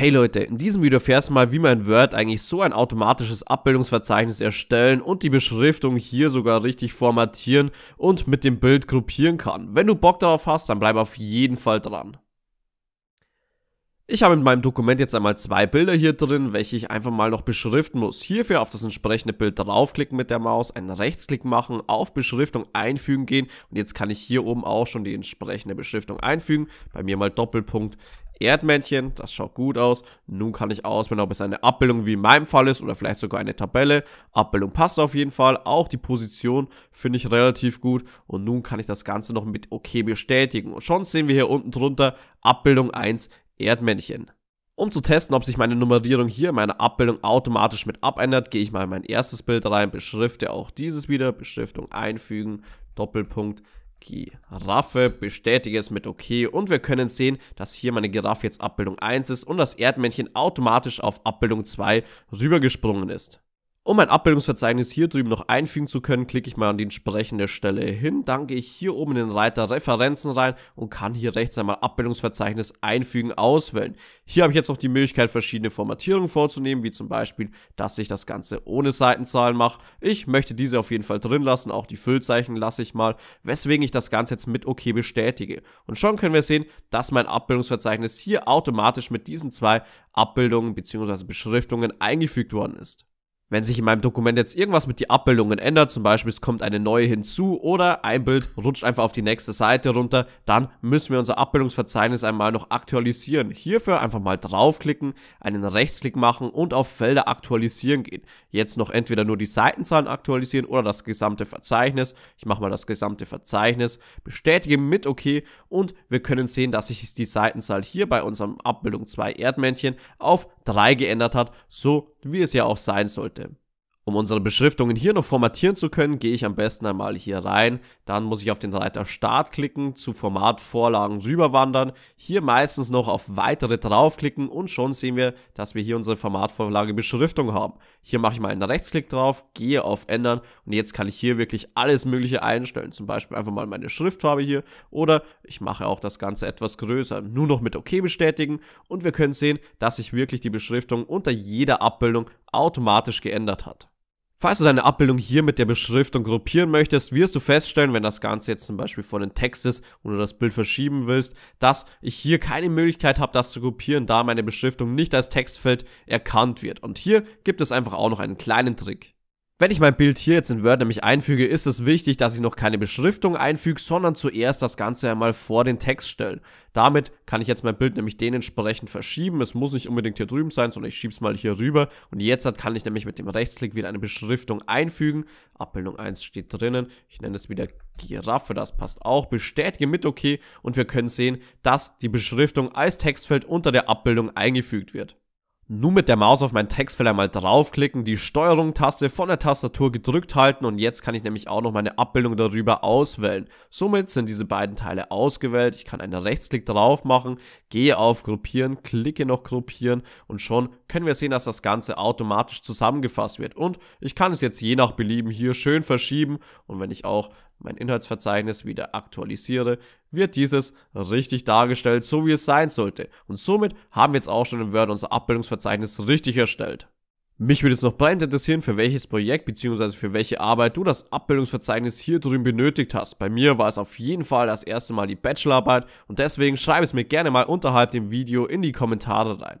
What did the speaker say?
Hey Leute, in diesem Video erfährst du mal, wie man in Word eigentlich so ein automatisches Abbildungsverzeichnis erstellen und die Beschriftung hier sogar richtig formatieren und mit dem Bild gruppieren kann. Wenn du Bock darauf hast, dann bleib auf jeden Fall dran. Ich habe in meinem Dokument jetzt einmal zwei Bilder hier drin, welche ich einfach mal noch beschriften muss. Hierfür auf das entsprechende Bild draufklicken mit der Maus, einen Rechtsklick machen, auf Beschriftung einfügen gehen und jetzt kann ich hier oben auch schon die entsprechende Beschriftung einfügen. Bei mir mal Doppelpunkt Erdmännchen, das schaut gut aus. Nun kann ich auswählen, ob es eine Abbildung wie in meinem Fall ist oder vielleicht sogar eine Tabelle. Abbildung passt auf jeden Fall. Auch die Position finde ich relativ gut. Und nun kann ich das Ganze noch mit OK bestätigen. Und schon sehen wir hier unten drunter Abbildung 1 Erdmännchen. Um zu testen, ob sich meine Nummerierung hier in meiner Abbildung automatisch mit abändert, gehe ich mal in mein erstes Bild rein, beschrifte auch dieses wieder, Beschriftung einfügen, Doppelpunkt Giraffe, bestätige es mit OK und wir können sehen, dass hier meine Giraffe jetzt Abbildung 1 ist und das Erdmännchen automatisch auf Abbildung 2 rübergesprungen ist. Um mein Abbildungsverzeichnis hier drüben noch einfügen zu können, klicke ich mal an die entsprechende Stelle hin, dann gehe ich hier oben in den Reiter Referenzen rein und kann hier rechts einmal Abbildungsverzeichnis einfügen auswählen. Hier habe ich jetzt noch die Möglichkeit, verschiedene Formatierungen vorzunehmen, wie zum Beispiel, dass ich das Ganze ohne Seitenzahlen mache. Ich möchte diese auf jeden Fall drin lassen, auch die Füllzeichen lasse ich mal, weswegen ich das Ganze jetzt mit OK bestätige. Und schon können wir sehen, dass mein Abbildungsverzeichnis hier automatisch mit diesen zwei Abbildungen bzw. Beschriftungen eingefügt worden ist. Wenn sich in meinem Dokument jetzt irgendwas mit den Abbildungen ändert, zum Beispiel es kommt eine neue hinzu oder ein Bild rutscht einfach auf die nächste Seite runter, dann müssen wir unser Abbildungsverzeichnis einmal noch aktualisieren. Hierfür einfach mal draufklicken, einen Rechtsklick machen und auf Felder aktualisieren gehen. Jetzt noch entweder nur die Seitenzahlen aktualisieren oder das gesamte Verzeichnis. Ich mache mal das gesamte Verzeichnis, bestätige mit OK und wir können sehen, dass sich die Seitenzahl hier bei unserem Abbildung 2 Erdmännchen auf 3 geändert hat. So wie es ja auch sein sollte. Um unsere Beschriftungen hier noch formatieren zu können, gehe ich am besten einmal hier rein. Dann muss ich auf den Reiter Start klicken, zu Format Vorlagen rüberwandern, hier meistens noch auf Weitere draufklicken und schon sehen wir, dass wir hier unsere Formatvorlage Beschriftung haben. Hier mache ich mal einen Rechtsklick drauf, gehe auf Ändern und jetzt kann ich hier wirklich alles mögliche einstellen. Zum Beispiel einfach mal meine Schriftfarbe hier oder ich mache auch das Ganze etwas größer. Nur noch mit OK bestätigen und wir können sehen, dass sich wirklich die Beschriftung unter jeder Abbildung automatisch geändert hat. Falls du deine Abbildung hier mit der Beschriftung gruppieren möchtest, wirst du feststellen, wenn das Ganze jetzt zum Beispiel von den Text ist und du das Bild verschieben willst, dass ich hier keine Möglichkeit habe, das zu gruppieren, da meine Beschriftung nicht als Textfeld erkannt wird. Und hier gibt es einfach auch noch einen kleinen Trick. Wenn ich mein Bild hier jetzt in Word nämlich einfüge, ist es wichtig, dass ich noch keine Beschriftung einfüge, sondern zuerst das Ganze einmal vor den Text stellen. Damit kann ich jetzt mein Bild nämlich dementsprechend verschieben. Es muss nicht unbedingt hier drüben sein, sondern ich schiebe es mal hier rüber. Und jetzt kann ich nämlich mit dem Rechtsklick wieder eine Beschriftung einfügen. Abbildung 1 steht drinnen. Ich nenne es wieder Giraffe, das passt auch. Bestätige mit OK und wir können sehen, dass die Beschriftung als Textfeld unter der Abbildung eingefügt wird. Nur mit der Maus auf mein Textfeld einmal draufklicken, die Steuerung-Taste von der Tastatur gedrückt halten und jetzt kann ich nämlich auch noch meine Abbildung darüber auswählen. Somit sind diese beiden Teile ausgewählt. Ich kann einen Rechtsklick drauf machen, gehe auf Gruppieren, klicke noch Gruppieren und schon können wir sehen, dass das Ganze automatisch zusammengefasst wird. Und ich kann es jetzt je nach Belieben hier schön verschieben und wenn ich auch mein Inhaltsverzeichnis wieder aktualisiere, wird dieses richtig dargestellt, so wie es sein sollte. Und somit haben wir jetzt auch schon in Word unser Abbildungsverzeichnis richtig erstellt. Mich würde jetzt noch brennend interessieren, für welches Projekt bzw. für welche Arbeit du das Abbildungsverzeichnis hier drüben benötigt hast. Bei mir war es auf jeden Fall das erste Mal die Bachelorarbeit und deswegen schreib es mir gerne mal unterhalb dem Video in die Kommentare rein.